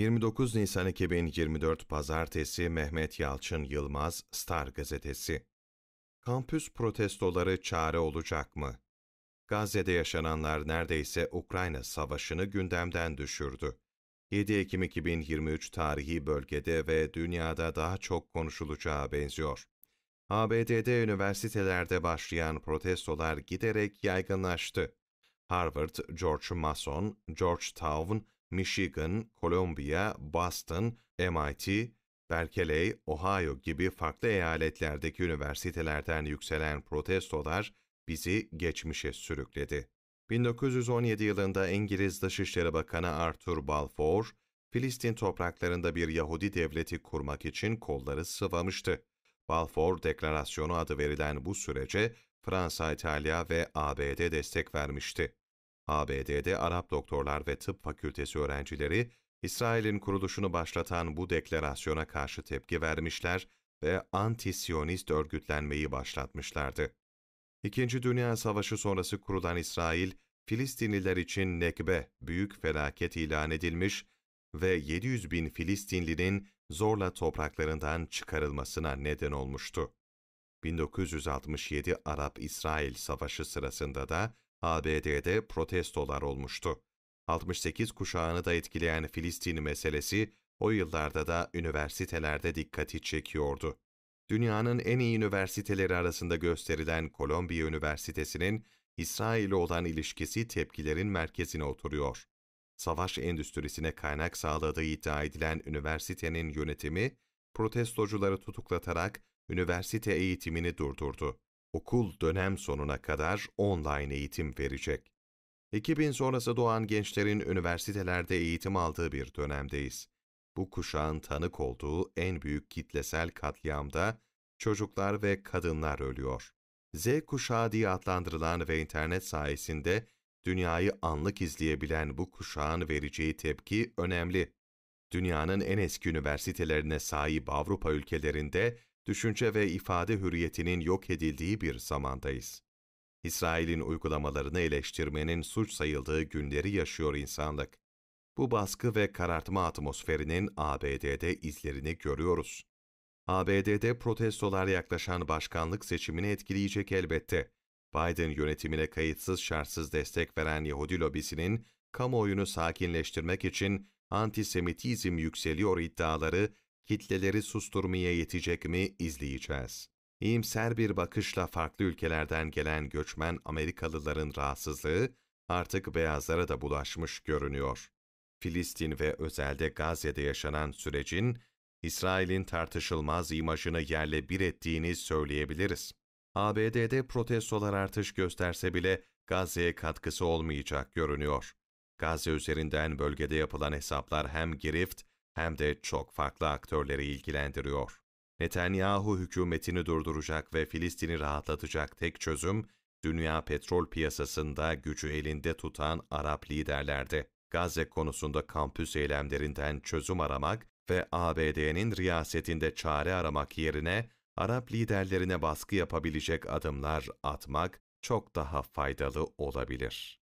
29 Nisan 2024 Pazartesi Mehmet Yalçın Yılmaz Star Gazetesi Kampüs protestoları çare olacak mı? Gazze'de yaşananlar neredeyse Ukrayna Savaşı'nı gündemden düşürdü. 7 Ekim 2023 tarihi bölgede ve dünyada daha çok konuşulacağı benziyor. ABD'de üniversitelerde başlayan protestolar giderek yaygınlaştı. Harvard, George Mason, George Town. Michigan, Columbia, Boston, MIT, Berkeley, Ohio gibi farklı eyaletlerdeki üniversitelerden yükselen protestolar bizi geçmişe sürükledi. 1917 yılında İngiliz Dışişleri Bakanı Arthur Balfour, Filistin topraklarında bir Yahudi devleti kurmak için kolları sıvamıştı. Balfour Deklarasyonu adı verilen bu sürece Fransa, İtalya ve ABD destek vermişti. ABD'de Arap doktorlar ve tıp fakültesi öğrencileri, İsrail'in kuruluşunu başlatan bu deklarasyona karşı tepki vermişler ve anti-Siyonist örgütlenmeyi başlatmışlardı. İkinci Dünya Savaşı sonrası kurulan İsrail, Filistinliler için nekbe, büyük felaket ilan edilmiş ve 700 bin Filistinlinin zorla topraklarından çıkarılmasına neden olmuştu. 1967 Arap-İsrail Savaşı sırasında da ABD'de protestolar olmuştu. 68 kuşağını da etkileyen Filistin meselesi o yıllarda da üniversitelerde dikkati çekiyordu. Dünyanın en iyi üniversiteleri arasında gösterilen Kolombiya Üniversitesi'nin İsrail'e olan ilişkisi tepkilerin merkezine oturuyor. Savaş endüstrisine kaynak sağladığı iddia edilen üniversitenin yönetimi, protestocuları tutuklatarak üniversite eğitimini durdurdu. Okul dönem sonuna kadar online eğitim verecek. 2000 sonrası doğan gençlerin üniversitelerde eğitim aldığı bir dönemdeyiz. Bu kuşağın tanık olduğu en büyük kitlesel katliamda çocuklar ve kadınlar ölüyor. Z kuşağı diye adlandırılan ve internet sayesinde dünyayı anlık izleyebilen bu kuşağın vereceği tepki önemli. Dünyanın en eski üniversitelerine sahip Avrupa ülkelerinde düşünce ve ifade hürriyetinin yok edildiği bir zamandayız. İsrail'in uygulamalarını eleştirmenin suç sayıldığı günleri yaşıyor insanlık. Bu baskı ve karartma atmosferinin ABD'de izlerini görüyoruz. ABD'de protestolar yaklaşan başkanlık seçimini etkileyecek elbette. Biden yönetimine kayıtsız şartsız destek veren Yahudi lobisinin kamuoyunu sakinleştirmek için antisemitizm yükseliyor iddiaları kitleleri susturmaya yetecek mi izleyeceğiz. İyimser bir bakışla farklı ülkelerden gelen göçmen Amerikalıların rahatsızlığı artık beyazlara da bulaşmış görünüyor. Filistin ve özelde Gazze'de yaşanan sürecin, İsrail'in tartışılmaz imajını yerle bir ettiğini söyleyebiliriz. ABD'de protestolar artış gösterse bile Gazze'ye katkısı olmayacak görünüyor. Gazze üzerinden bölgede yapılan hesaplar hem girift hem de çok farklı aktörleri ilgilendiriyor. Netanyahu hükümetini durduracak ve Filistin'i rahatlatacak tek çözüm, dünya petrol piyasasında gücü elinde tutan Arap liderlerdi. Gazze konusunda kampüs eylemlerinden çözüm aramak ve ABD'nin riyasetinde çare aramak yerine Arap liderlerine baskı yapabilecek adımlar atmak çok daha faydalı olabilir.